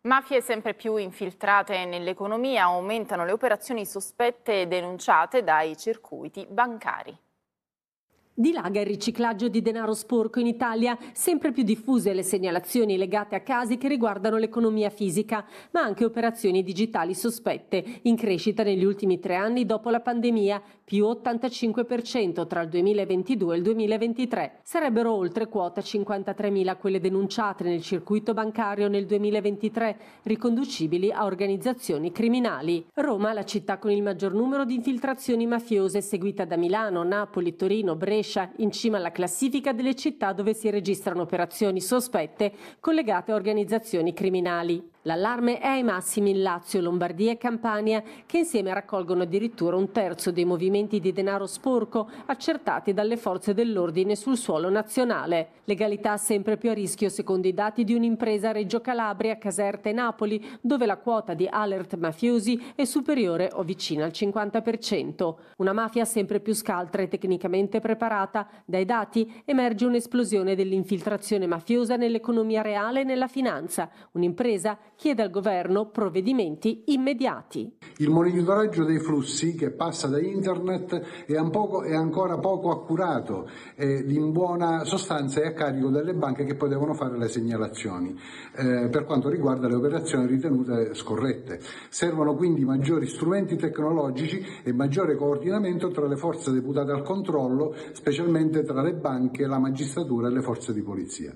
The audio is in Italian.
Mafie sempre più infiltrate nell'economia aumentano le operazioni sospette denunciate dai circuiti bancari. Dilaga il riciclaggio di denaro sporco in Italia, sempre più diffuse le segnalazioni legate a casi che riguardano l'economia fisica, ma anche operazioni digitali sospette, in crescita negli ultimi tre anni dopo la pandemia, più 85% tra il 2022 e il 2023. Sarebbero oltre quota 53.000 quelle denunciate nel circuito bancario nel 2023, riconducibili a organizzazioni criminali. Roma, la città con il maggior numero di infiltrazioni mafiose, seguita da Milano, Napoli, Torino, Brescia, Brescia, in cima alla classifica delle città dove si registrano operazioni sospette collegate a organizzazioni criminali. L'allarme è ai massimi in Lazio, Lombardia e Campania, che insieme raccolgono addirittura un terzo dei movimenti di denaro sporco accertati dalle forze dell'ordine sul suolo nazionale. Legalità sempre più a rischio secondo i dati di un'impresa Reggio Calabria, Caserta e Napoli, dove la quota di alert mafiosi è superiore o vicina al 50%. Una mafia sempre più scaltra e tecnicamente preparata. Dai dati emerge un'esplosione dell'infiltrazione mafiosa nell'economia reale e nella finanza, un'impresa chiede al governo provvedimenti immediati. Il monitoraggio dei flussi che passa da internet è, poco, è ancora poco accurato ed in buona sostanza è a carico delle banche che poi devono fare le segnalazioni eh, per quanto riguarda le operazioni ritenute scorrette. Servono quindi maggiori strumenti tecnologici e maggiore coordinamento tra le forze deputate al controllo, specialmente tra le banche, la magistratura e le forze di polizia.